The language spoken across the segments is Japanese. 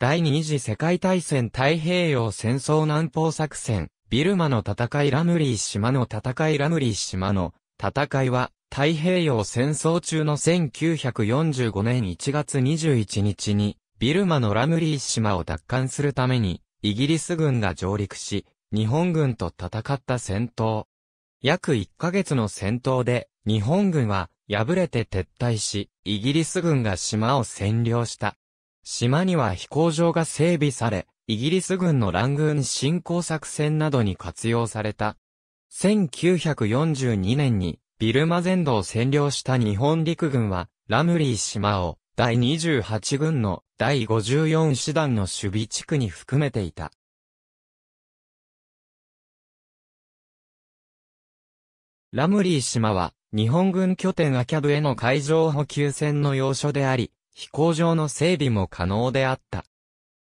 第二次世界大戦太平洋戦争南方作戦、ビルマの戦いラムリー島の戦いラムリー島の戦いは太平洋戦争中の1945年1月21日にビルマのラムリー島を奪還するためにイギリス軍が上陸し日本軍と戦った戦闘。約1ヶ月の戦闘で日本軍は敗れて撤退しイギリス軍が島を占領した。島には飛行場が整備され、イギリス軍の乱軍侵攻作戦などに活用された。1942年にビルマ全土を占領した日本陸軍は、ラムリー島を第28軍の第54師団の守備地区に含めていた。ラムリー島は、日本軍拠点アキャブへの海上補給船の要所であり、飛行場の整備も可能であった。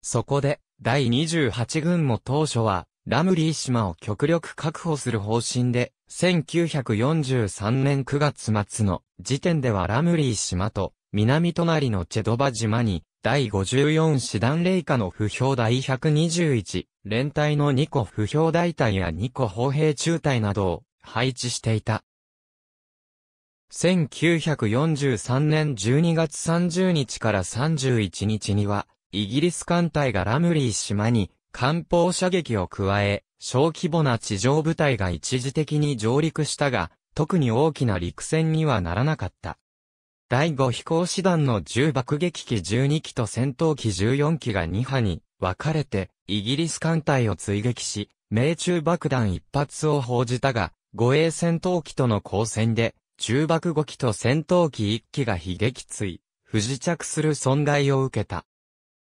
そこで、第28軍も当初は、ラムリー島を極力確保する方針で、1943年9月末の時点ではラムリー島と、南隣のチェドバ島に、第54師団霊下の不評第121、連隊の2個不評大隊や2個砲兵中隊などを配置していた。1943年12月30日から31日には、イギリス艦隊がラムリー島に艦砲射撃を加え、小規模な地上部隊が一時的に上陸したが、特に大きな陸戦にはならなかった。第5飛行士団の10爆撃機12機と戦闘機14機が2波に分かれて、イギリス艦隊を追撃し、命中爆弾一発を報じたが、護衛戦闘機との交戦で、中爆5機と戦闘機1機が被撃墜、不時着する損害を受けた。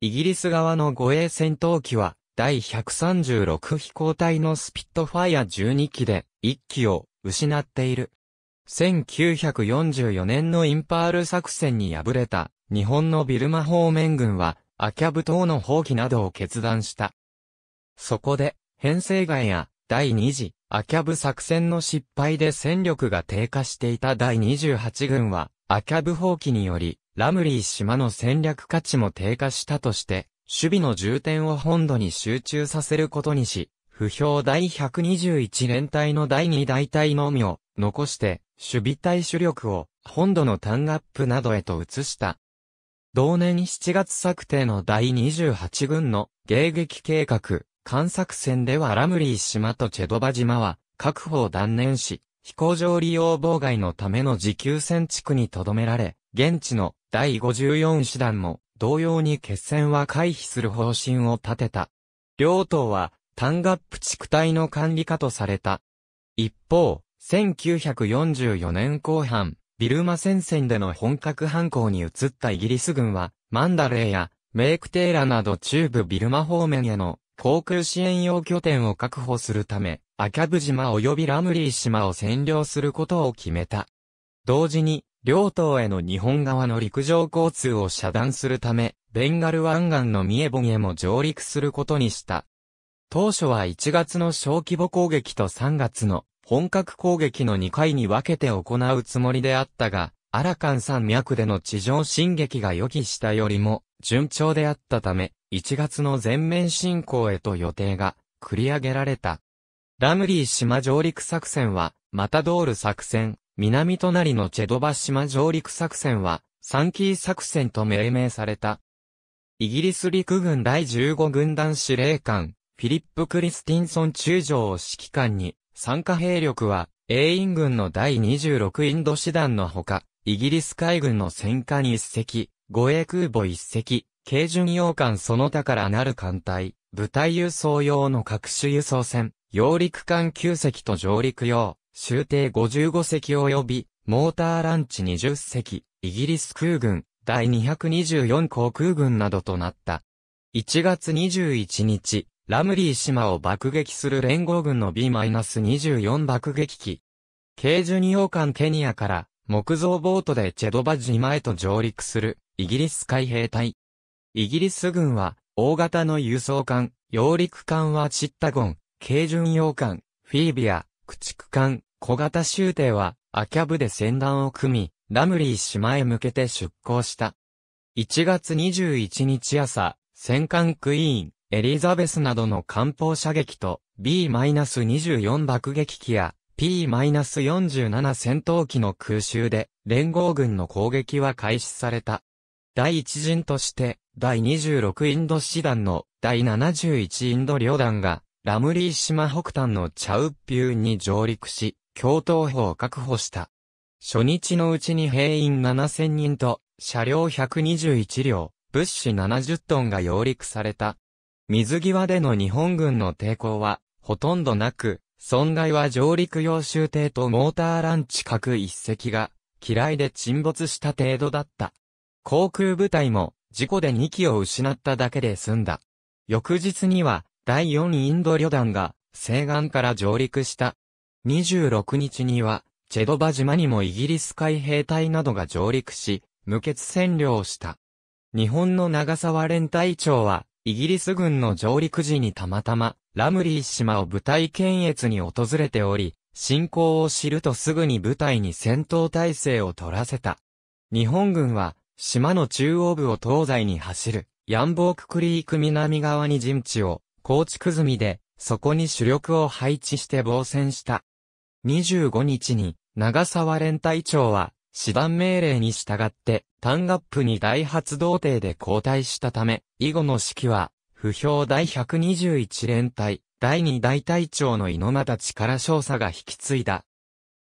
イギリス側の護衛戦闘機は、第136飛行隊のスピットファイア12機で、1機を失っている。1944年のインパール作戦に敗れた、日本のビルマ方面軍は、アキャブ島の放棄などを決断した。そこで、編成外や、第2次、アキャブ作戦の失敗で戦力が低下していた第28軍は、アキャブ放棄により、ラムリー島の戦略価値も低下したとして、守備の重点を本土に集中させることにし、不評第121連隊の第2大隊のみを残して、守備隊主力を本土のタンアップなどへと移した。同年7月策定の第28軍の迎撃計画、観測船ではラムリー島とチェドバ島は、確保を断念し、飛行場利用妨害のための持久戦地区に留められ、現地の第54師団も同様に決戦は回避する方針を立てた。両党はタンガップ地区帯の管理下とされた。一方、1944年後半、ビルマ戦線での本格反行に移ったイギリス軍は、マンダレーやメイクテーラなど中部ビルマ方面への航空支援用拠点を確保するため、アキャブ島及びラムリー島を占領することを決めた。同時に、両島への日本側の陸上交通を遮断するため、ベンガル湾岸のミエボンへも上陸することにした。当初は1月の小規模攻撃と3月の本格攻撃の2回に分けて行うつもりであったが、アラカン山脈での地上進撃が予期したよりも順調であったため、1月の全面侵攻へと予定が繰り上げられた。ラムリー島上陸作戦は、マタドール作戦、南隣のチェドバ島上陸作戦は、サンキー作戦と命名された。イギリス陸軍第15軍団司令官、フィリップ・クリスティンソン中将を指揮官に、参加兵力は、英イン軍の第26インド師団のほか、イギリス海軍の戦艦1隻、護衛空母1隻、軽巡洋艦その他からなる艦隊、部隊輸送用の各種輸送船、揚陸艦9隻と上陸用、終艇55隻及び、モーターランチ20隻、イギリス空軍、第224航空軍などとなった。1月21日、ラムリー島を爆撃する連合軍の B-24 爆撃機。軽巡洋艦ケニアから木造ボートでチェドバ島へと上陸するイギリス海兵隊。イギリス軍は、大型の輸送艦、揚陸艦はチッタゴン、軽巡洋艦、フィービア、駆逐艦、小型終艇は、アキャブで船団を組み、ラムリー島へ向けて出港した。1月21日朝、戦艦クイーン、エリザベスなどの艦砲射撃と B-24 爆撃機や P-47 戦闘機の空襲で連合軍の攻撃は開始された。第一陣として、第26インド師団の第71インド旅団が、ラムリー島北端のチャウッピューに上陸し、共闘法を確保した。初日のうちに兵員7000人と、車両121両、物資70トンが揚陸された。水際での日本軍の抵抗は、ほとんどなく、損害は上陸用集艇とモーターランチ各一隻が、嫌いで沈没した程度だった。航空部隊も事故で2機を失っただけで済んだ。翌日には第4インド旅団が西岸から上陸した。26日にはチェドバ島にもイギリス海兵隊などが上陸し、無血占領した。日本の長沢連隊長はイギリス軍の上陸時にたまたま、ラムリー島を部隊検閲に訪れており、進行を知るとすぐに部隊に戦闘態勢を取らせた。日本軍は、島の中央部を東西に走る、ヤンボーククリーク南側に陣地を、構築済みで、そこに主力を配置して防戦した。25日に、長沢連隊長は、師団命令に従って、タンガップに大発動艇で交代したため、以後の指揮は、不評第121連隊、第2大隊長の猪俣力少佐が引き継いだ。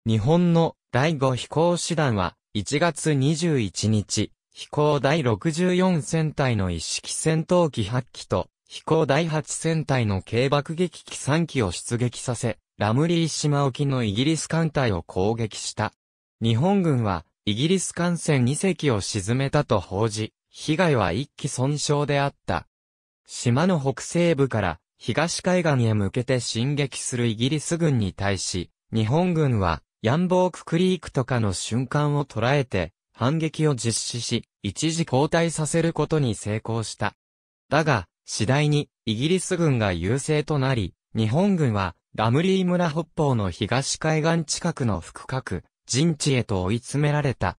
日本の第5飛行師団は、1月21日、飛行第64戦隊の一式戦闘機8機と、飛行第8戦隊の軽爆撃機3機を出撃させ、ラムリー島沖のイギリス艦隊を攻撃した。日本軍は、イギリス艦船2隻を沈めたと報じ、被害は1機損傷であった。島の北西部から東海岸へ向けて進撃するイギリス軍に対し、日本軍はヤンボーククリークとかの瞬間を捉えて、反撃を実施し、一時後退させることに成功した。だが、次第に、イギリス軍が優勢となり、日本軍は、ラムリー村北方の東海岸近くの深く、陣地へと追い詰められた。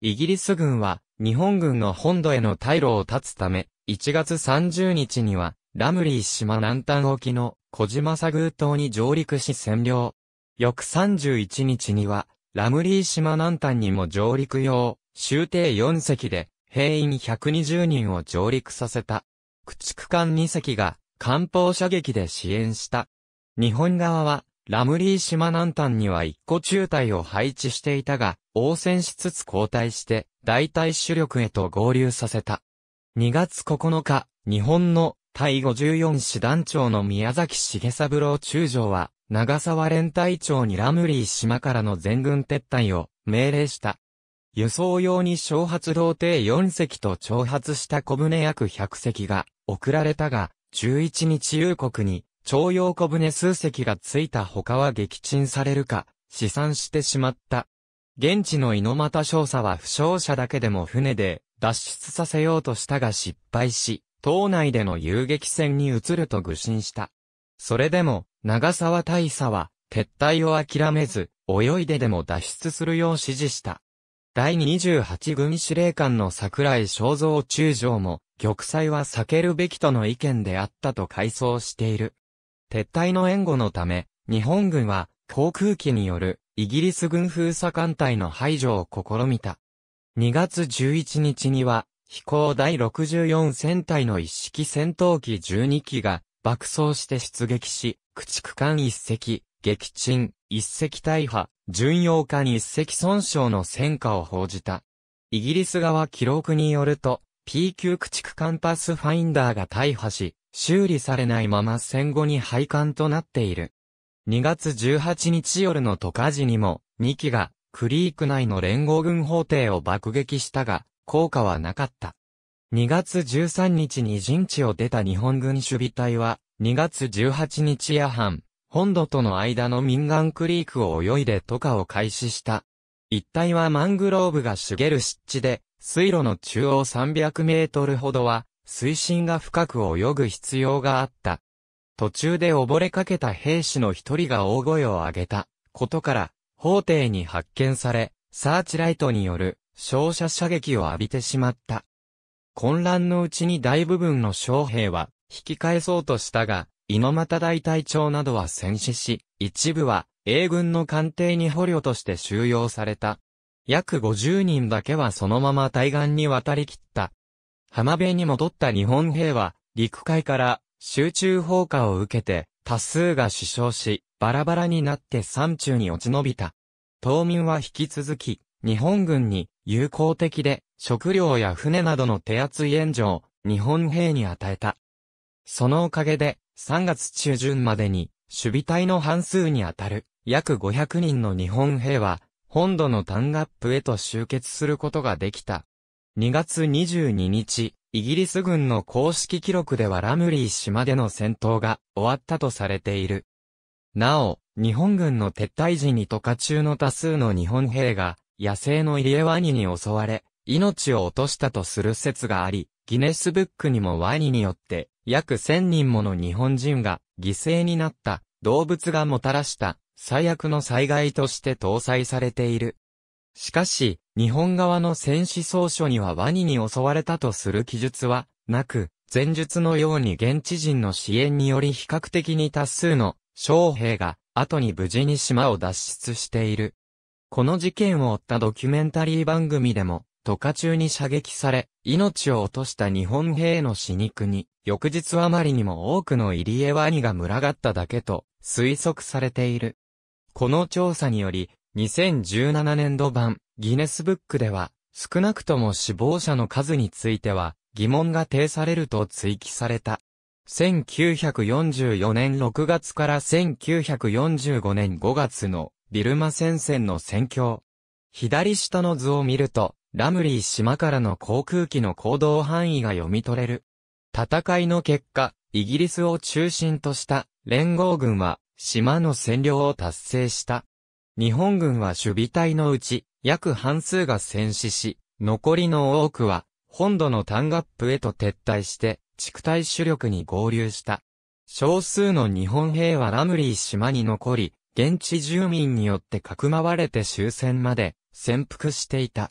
イギリス軍は、日本軍の本土への退路を断つため、1月30日には、ラムリー島南端沖の小島佐宮島に上陸し占領。翌31日には、ラムリー島南端にも上陸用、終艇4隻で、兵員120人を上陸させた。駆逐艦2隻が、艦砲射撃で支援した。日本側は、ラムリー島南端には1個中隊を配置していたが、応戦しつつ交代して、大隊主力へと合流させた。2月9日、日本の第54師団長の宮崎重三郎中将は、長沢連隊長にラムリー島からの全軍撤退を命令した。輸送用に小発動艇4隻と挑発した小舟約100隻が送られたが、11日夕刻に徴用小舟数隻がついた他は撃沈されるか、試算してしまった。現地の猪俣少佐は負傷者だけでも船で脱出させようとしたが失敗し、島内での遊撃戦に移ると愚心した。それでも、長沢大佐は、撤退を諦めず、泳いででも脱出するよう指示した。第28軍司令官の桜井正蔵中将も、玉砕は避けるべきとの意見であったと回想している。撤退の援護のため、日本軍は、航空機による、イギリス軍封鎖艦隊の排除を試みた。2月11日には、飛行第64戦隊の一式戦闘機12機が、爆走して出撃し、駆逐艦一隻、撃沈、一隻大破、巡洋艦一隻損傷の戦果を報じた。イギリス側記録によると、P 級駆逐艦パスファインダーが大破し、修理されないまま戦後に廃艦となっている。2月18日夜のトカジにも、2機が、クリーク内の連合軍法廷を爆撃したが、効果はなかった。2月13日に陣地を出た日本軍守備隊は、2月18日夜半、本土との間の民間クリークを泳いで渡河を開始した。一帯はマングローブが茂る湿地で、水路の中央300メートルほどは、水深が深く泳ぐ必要があった。途中で溺れかけた兵士の一人が大声を上げたことから、法廷に発見され、サーチライトによる照射射撃を浴びてしまった。混乱のうちに大部分の将兵は引き返そうとしたが、猪俣大隊長などは戦死し、一部は英軍の艦艇に捕虜として収容された。約50人だけはそのまま対岸に渡り切った。浜辺に戻った日本兵は、陸海から集中砲火を受けて、多数が死傷し、バラバラになって山中に落ち延びた。島民は引き続き、日本軍に友好的で、食料や船などの手厚い援助を日本兵に与えた。そのおかげで、3月中旬までに、守備隊の半数にあたる、約500人の日本兵は、本土のタンガップへと集結することができた。2月22日、イギリス軍の公式記録ではラムリー島での戦闘が終わったとされている。なお、日本軍の撤退時に渡化中の多数の日本兵が、野生のイリエワニに襲われ、命を落としたとする説があり、ギネスブックにもワニによって約千人もの日本人が犠牲になった動物がもたらした最悪の災害として搭載されている。しかし、日本側の戦死総書にはワニに襲われたとする記述はなく、前述のように現地人の支援により比較的に多数の将兵が後に無事に島を脱出している。この事件を追ったドキュメンタリー番組でも渡河中に射撃され、命を落とした日本兵の死肉に、翌日あまりにも多くの入江ワニが群がっただけと推測されている。この調査により、2017年度版ギネスブックでは、少なくとも死亡者の数については疑問が呈されると追記された。1944年6月から1945年5月のビルマ戦線の戦況。左下の図を見ると、ラムリー島からの航空機の行動範囲が読み取れる。戦いの結果、イギリスを中心とした連合軍は島の占領を達成した。日本軍は守備隊のうち約半数が戦死し、残りの多くは本土のタンガップへと撤退して地区隊主力に合流した。少数の日本兵はラムリー島に残り、現地住民によってかくまわれて終戦まで潜伏していた。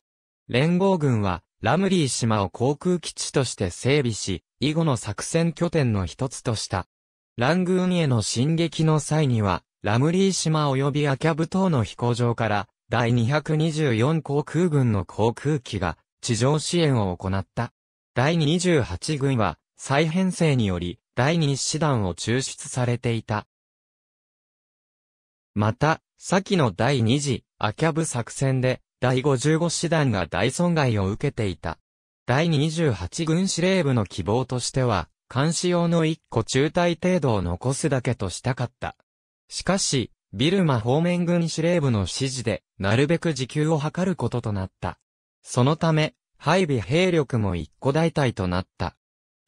連合軍は、ラムリー島を航空基地として整備し、以後の作戦拠点の一つとした。ラングーンへの進撃の際には、ラムリー島及びアキャブ島の飛行場から、第224航空軍の航空機が、地上支援を行った。第28軍は、再編成により、第2師団を抽出されていた。また、先の第2次、アキャブ作戦で、第55師団が大損害を受けていた。第28軍司令部の希望としては、監視用の1個中隊程度を残すだけとしたかった。しかし、ビルマ方面軍司令部の指示で、なるべく時給を図ることとなった。そのため、配備兵力も1個大隊となった。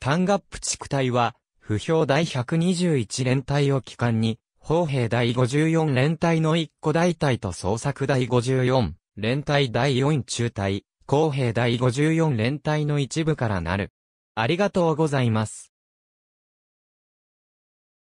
タンガップ地区隊は、不評第121連隊を機関に、砲兵第54連隊の1個大隊と捜索第54連隊第4中隊、公兵第54連隊の一部からなる。ありがとうございます。